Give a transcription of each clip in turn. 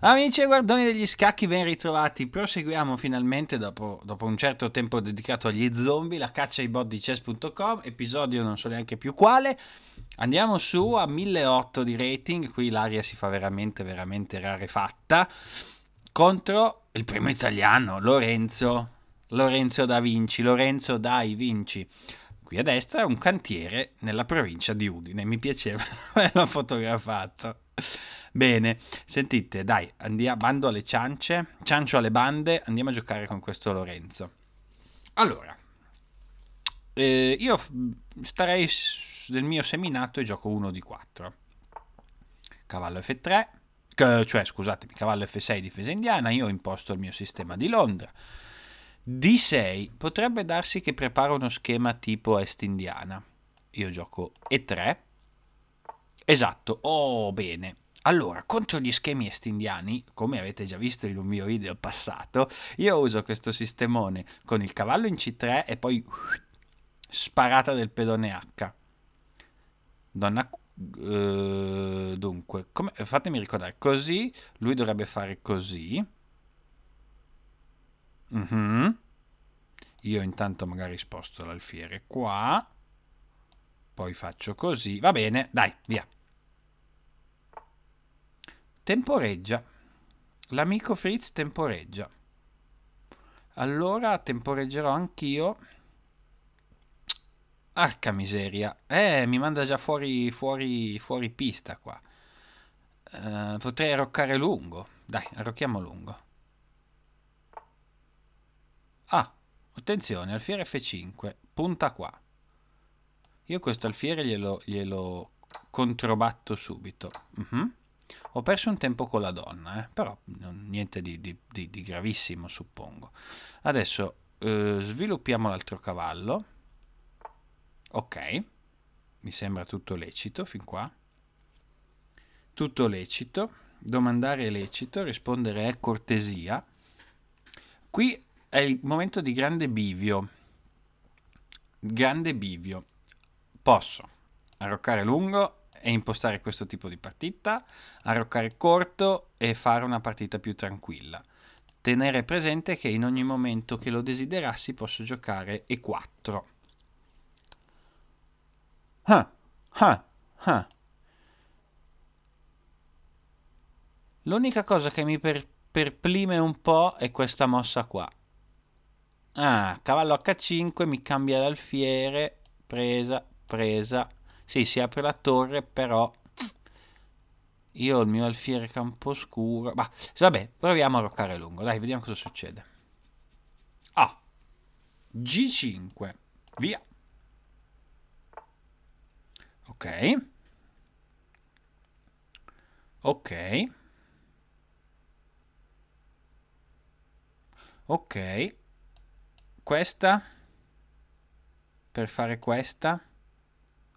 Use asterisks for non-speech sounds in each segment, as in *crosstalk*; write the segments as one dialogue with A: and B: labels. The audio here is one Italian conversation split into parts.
A: Amici e guardoni degli scacchi, ben ritrovati. Proseguiamo finalmente, dopo, dopo, un certo tempo dedicato agli zombie, la caccia ai bot di chess.com, episodio non so neanche più quale. Andiamo su a 1008 di rating, qui l'aria si fa veramente, veramente rarefatta, contro il primo italiano, Lorenzo. Lorenzo da Vinci, Lorenzo dai Vinci. Qui a destra un cantiere nella provincia di Udine, mi piaceva, l'ho *laughs* fotografato. Bene, sentite, dai, andiamo, bando alle ciance, ciancio alle bande, andiamo a giocare con questo Lorenzo. Allora, eh, io starei nel mio seminato e gioco 1 di 4. Cavallo F3, cioè scusatemi, cavallo F6 difesa indiana, io imposto il mio sistema di Londra. D6 potrebbe darsi che preparo uno schema tipo est indiana. Io gioco E3. Esatto, oh bene. Allora, contro gli schemi estindiani, come avete già visto in un mio video passato, io uso questo sistemone con il cavallo in C3 e poi uff, sparata del pedone H. Donna... Uh, dunque, come, fatemi ricordare, così, lui dovrebbe fare così. Uh-huh. Io intanto magari sposto l'alfiere qua, poi faccio così, va bene, dai, via. Temporeggia. L'amico Fritz temporeggia. Allora temporeggerò anch'io. Arca miseria. Eh, mi manda già fuori, fuori, fuori pista qua. Eh, potrei arroccare lungo. Dai, arrocchiamo lungo. Ah, attenzione, alfiere F5, punta qua. Io questo alfiere glielo, glielo controbatto subito. Uh mhm. -huh. Ho perso un tempo con la donna, eh? però niente di, di, di, di, gravissimo, suppongo. Adesso eh, sviluppiamo l'altro cavallo. Ok, mi sembra tutto lecito fin qua. Tutto lecito, domandare è lecito, rispondere è cortesia. Qui è il momento di grande bivio. Grande bivio. Posso arroccare lungo è impostare questo tipo di partita, arroccare corto e fare una partita più tranquilla. Tenere presente che in ogni momento che lo desiderassi posso giocare E4. Ah, ah, ah. L'unica cosa che mi per perplime un po' è questa mossa qua. Ah, cavallo H5 mi cambia l'alfiere, presa, presa, sì, si apre la torre, però io ho il mio alfiere camposcuro. Ma vabbè, proviamo a roccare lungo. Dai, vediamo cosa succede. Ah, G5, via. Ok. Ok. Ok. Questa. Per fare questa.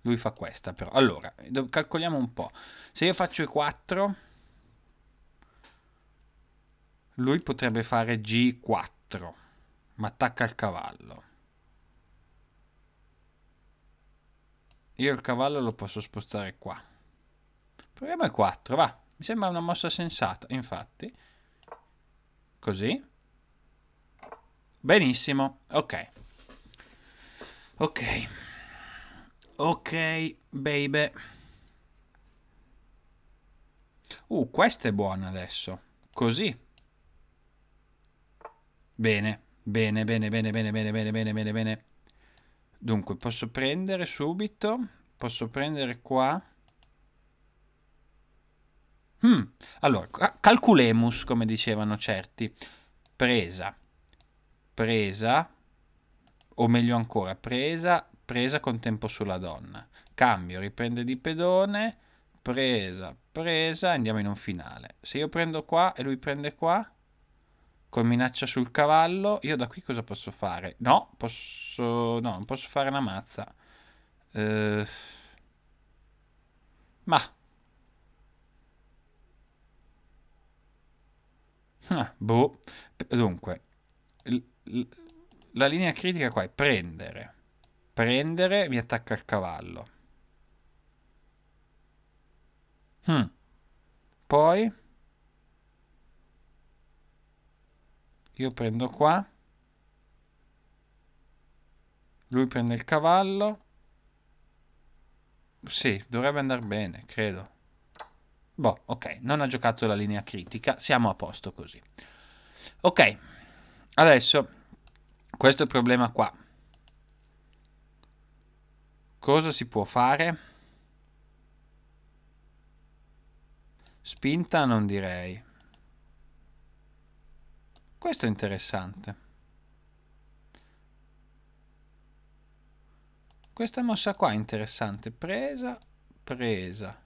A: Lui fa questa però. Allora, calcoliamo un po'. Se io faccio e 4, lui potrebbe fare G4, ma attacca il cavallo. Io il cavallo lo posso spostare qua. Proviamo il 4, va. Mi sembra una mossa sensata, infatti. Così. Benissimo, ok. Ok. Ok, baby. Uh, questa è buona adesso. Così. Bene, bene, bene, bene, bene, bene, bene, bene, bene, bene. Dunque, posso prendere subito? Posso prendere qua? Hmm. Allora, calculemus, come dicevano certi. Presa. Presa. O meglio ancora, presa presa con tempo sulla donna. Cambio, riprende di pedone, presa, presa, andiamo in un finale. Se io prendo qua e lui prende qua, con minaccia sul cavallo, io da qui cosa posso fare? No, posso... no, non posso fare una mazza. Eh... Ma... Ah, boh. Dunque, la linea critica qua è prendere prendere, mi attacca il cavallo. Hm. Poi io prendo qua. Lui prende il cavallo. Sì, dovrebbe andare bene, credo. Boh, ok, non ha giocato la linea critica, siamo a posto così. Ok, adesso questo problema qua Cosa si può fare? Spinta non direi. Questo è interessante. Questa mossa qua è interessante. Presa, presa.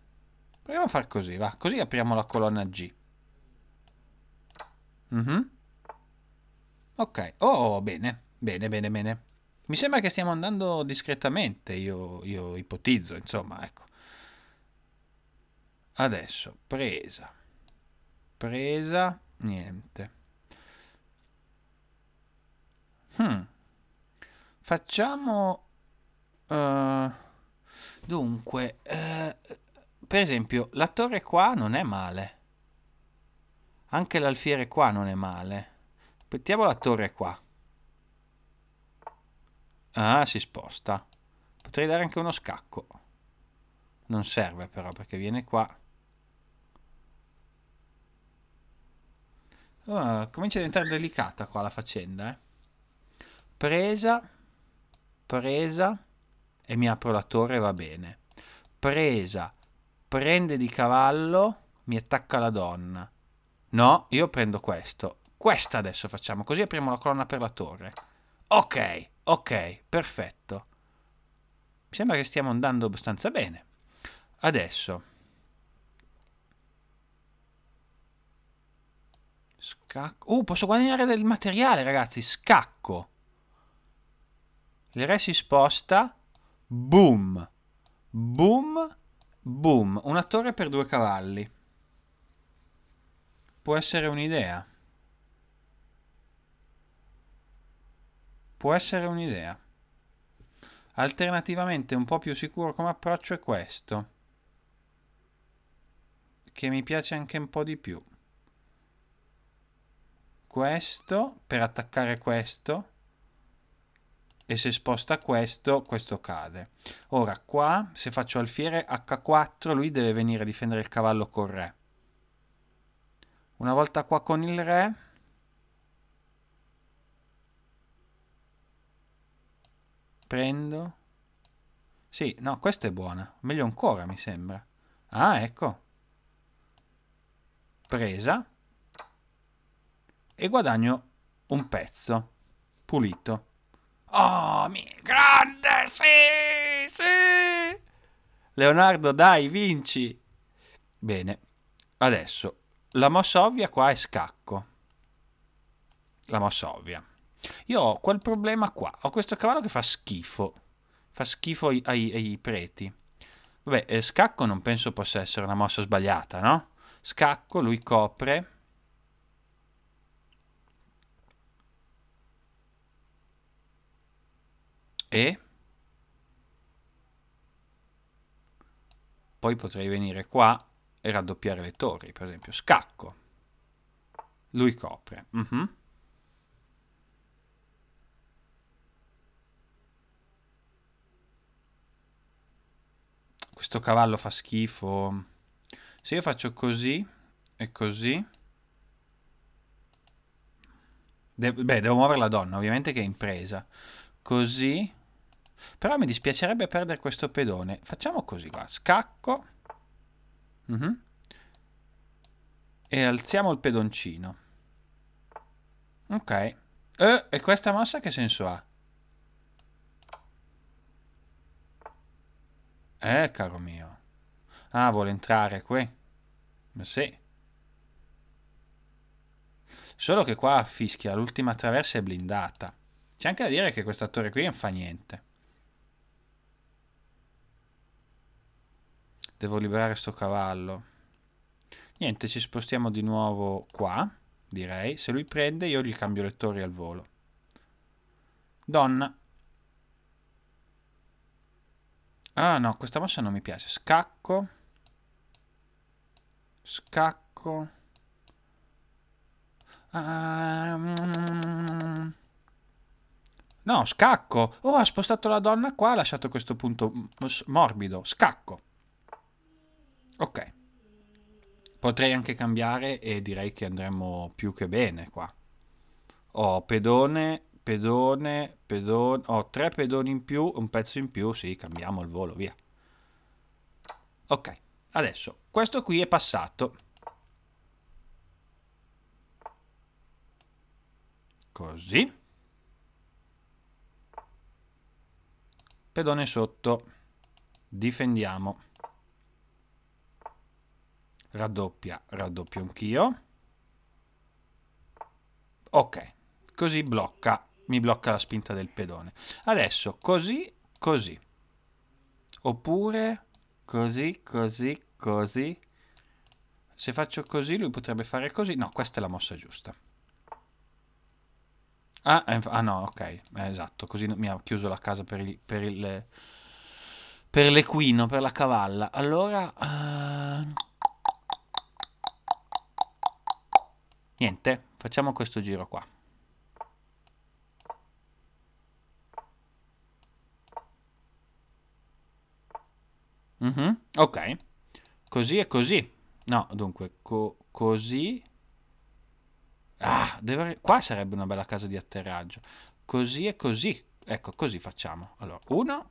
A: Proviamo a far così, va. Così apriamo la colonna G. Mm -hmm. Ok. Oh, oh, bene. Bene, bene, bene. Mi sembra che stiamo andando discretamente, io, io ipotizzo, insomma, ecco. Adesso, presa, presa, niente. Hmm. Facciamo... Uh, dunque, uh, per esempio, la torre qua non è male. Anche l'alfiere qua non è male. Mettiamo la torre qua. Ah, si sposta. Potrei dare anche uno scacco. Non serve però perché viene qua. Oh, comincia a diventare delicata qua la faccenda. Eh. Presa, presa e mi apro la torre, va bene. Presa, prende di cavallo, mi attacca la donna. No, io prendo questo. Questa adesso facciamo, così apriamo la colonna per la torre. Ok. Ok, Ok, perfetto. Mi sembra che stiamo andando abbastanza bene. Adesso Scacco. Uh, posso guadagnare del materiale, ragazzi. Scacco. Il re si sposta. Boom. Boom. Boom. Una torre per due cavalli. Può essere un'idea. Può essere un'idea. Alternativamente un po' più sicuro come approccio è questo, che mi piace anche un po' di più. Questo per attaccare questo e se sposta questo, questo cade. Ora qua, se faccio alfiere H4, lui deve venire a difendere il cavallo col re. Una volta qua con il re, prendo sì no questa è buona meglio ancora mi sembra ah ecco presa e guadagno un pezzo pulito oh mi grande sì sì Leonardo dai vinci bene adesso la mossa ovvia qua è scacco la mossa ovvia io ho quel problema qua. Ho questo cavallo che fa schifo. Fa schifo ai, ai, ai preti. Vabbè, eh, scacco non penso possa essere una mossa sbagliata, no? Scacco, lui copre. E... Poi potrei venire qua e raddoppiare le torri, per esempio. Scacco. Lui copre. Mhm. Uh -huh. questo cavallo fa schifo. Se io faccio così e così... De beh, devo muovere la donna, ovviamente che è impresa. Così. Però mi dispiacerebbe perdere questo pedone. Facciamo così qua. Scacco. Uh mhm. -huh. E alziamo il pedoncino. Ok. Eh, e questa mossa che senso ha? Eh, caro mio. Ah, vuole entrare qui? Ma sì. Solo che qua fischia, l'ultima traversa è blindata. C'è anche da dire che questa torre qui non fa niente. Devo liberare sto cavallo. Niente, ci spostiamo di nuovo qua, direi. Se lui prende, io gli cambio lettori al volo. Donna. Ah no, questa mossa non mi piace. Scacco. Scacco. Um... No, scacco. Oh, ha spostato la donna qua, ha lasciato questo punto morbido. Scacco. Ok. Potrei anche cambiare e direi che andremo più che bene qua. Ho pedone, pedone, pedone, ho oh, tre pedoni in più, un pezzo in più, sì, cambiamo il volo, via. Ok, adesso, questo qui è passato. Così. Pedone sotto, difendiamo. Raddoppia, raddoppio anch'io. Ok, così blocca mi blocca la spinta del pedone. Adesso così, così. Oppure così, così, così. Se faccio così lui potrebbe fare così. No, questa è la mossa giusta. Ah, eh, ah no, ok, eh, esatto, così mi ha chiuso la casa per, il, per, il, per l'equino, per la cavalla. Allora... Uh... Niente, facciamo questo giro qua. Mm -hmm. Ok. Così e così. No, dunque, co così. Ah, deve... qua sarebbe una bella casa di atterraggio. Così e così. Ecco, così facciamo. Allora, uno.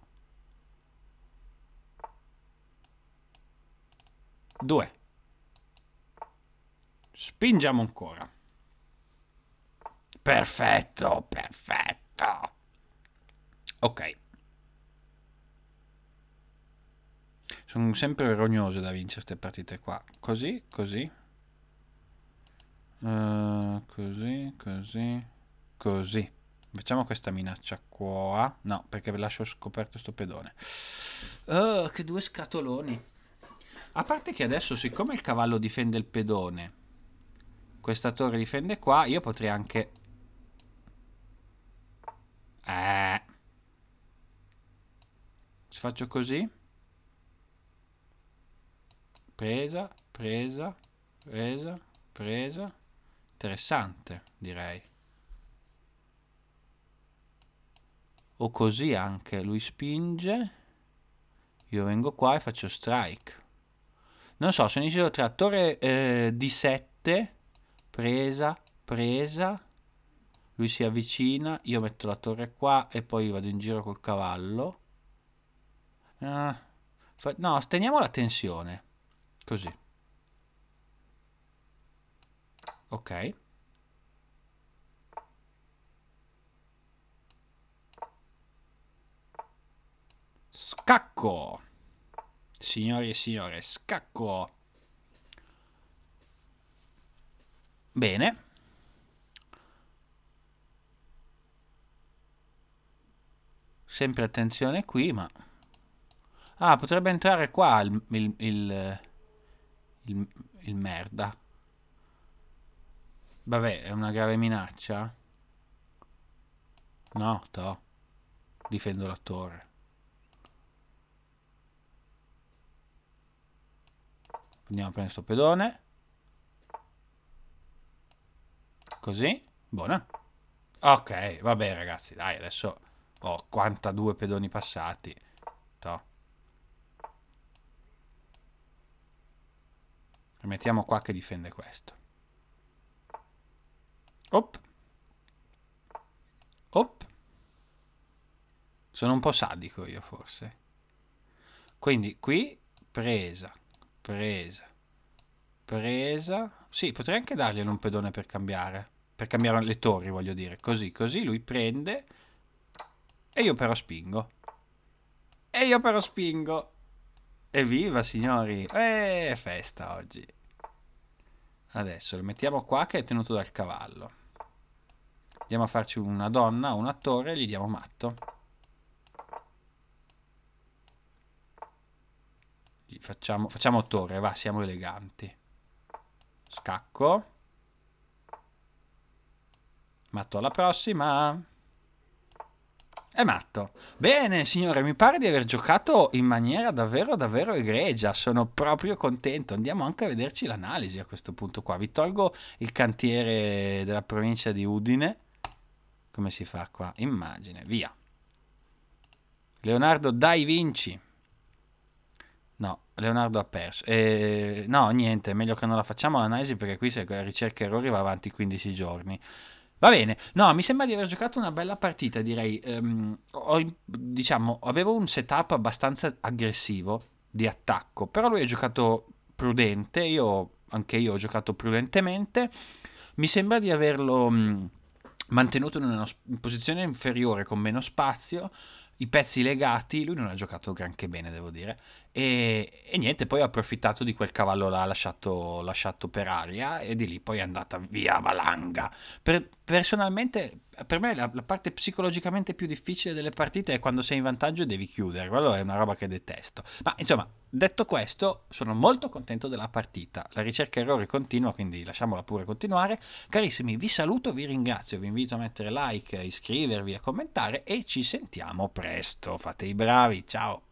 A: Due. Spingiamo ancora. Perfetto, perfetto. Ok. Sono sempre rognose da vincere queste partite qua. Così, così. Uh, così, così, così. Facciamo questa minaccia qua. No, perché lascio scoperto sto pedone. Oh, che due scatoloni. A parte che adesso, siccome il cavallo difende il pedone, questa torre difende qua, io potrei anche... Eh... Se faccio così presa, presa, presa, presa. Interessante, direi. O così anche, lui spinge, io vengo qua e faccio strike. Non so, sono indeciso tra torre eh, di 7, presa, presa, lui si avvicina, io metto la torre qua e poi vado in giro col cavallo. Uh, no, steniamo la tensione. Così. Ok. Scacco. Signori e signore, scacco. Bene. Sempre attenzione qui, ma... Ah, potrebbe entrare qua il, il, il il, il merda. Vabbè, è una grave minaccia? No, to. Difendo la torre. Andiamo a prendere sto pedone. Così. Buona. Ok, vabbè ragazzi, dai, adesso ho 42 pedoni passati. To. e mettiamo qua che difende questo op op sono un po' sadico io forse quindi qui presa presa presa sì potrei anche darglielo un pedone per cambiare per cambiare le torri voglio dire così così lui prende e io però spingo e io però spingo Evviva signori! Eh, festa oggi! Adesso lo mettiamo qua che è tenuto dal cavallo. Andiamo a farci una donna, un attore e gli diamo matto. Facciamo, facciamo attore, va, siamo eleganti. Scacco. Matto alla prossima! È matto. Bene, signore, mi pare di aver giocato in maniera davvero, davvero egregia. Sono proprio contento. Andiamo anche a vederci l'analisi a questo punto qua. Vi tolgo il cantiere della provincia di Udine. Come si fa qua? Immagine, via. Leonardo Dai Vinci. No, Leonardo ha perso. Eh, no, niente, meglio che non la facciamo l'analisi perché qui se ricerca errori va avanti 15 giorni. Va bene, no, mi sembra di aver giocato una bella partita, direi. Um, ho, diciamo, avevo un setup abbastanza aggressivo di attacco, però lui ha giocato prudente, io, anche io ho giocato prudentemente. Mi sembra di averlo um, mantenuto in una posizione inferiore con meno spazio i pezzi legati, lui non ha giocato granché bene, devo dire. E, e niente, poi ha approfittato di quel cavallo là lasciato, lasciato, per aria e di lì poi è andata via valanga. Per, personalmente per me la, la, parte psicologicamente più difficile delle partite è quando sei in vantaggio e devi chiudere, quello è una roba che detesto. Ma insomma, detto questo, sono molto contento della partita. La ricerca errori continua, quindi lasciamola pure continuare. Carissimi, vi saluto, vi ringrazio, vi invito a mettere like, iscrivervi, a commentare e ci sentiamo presto. Fate i bravi, ciao.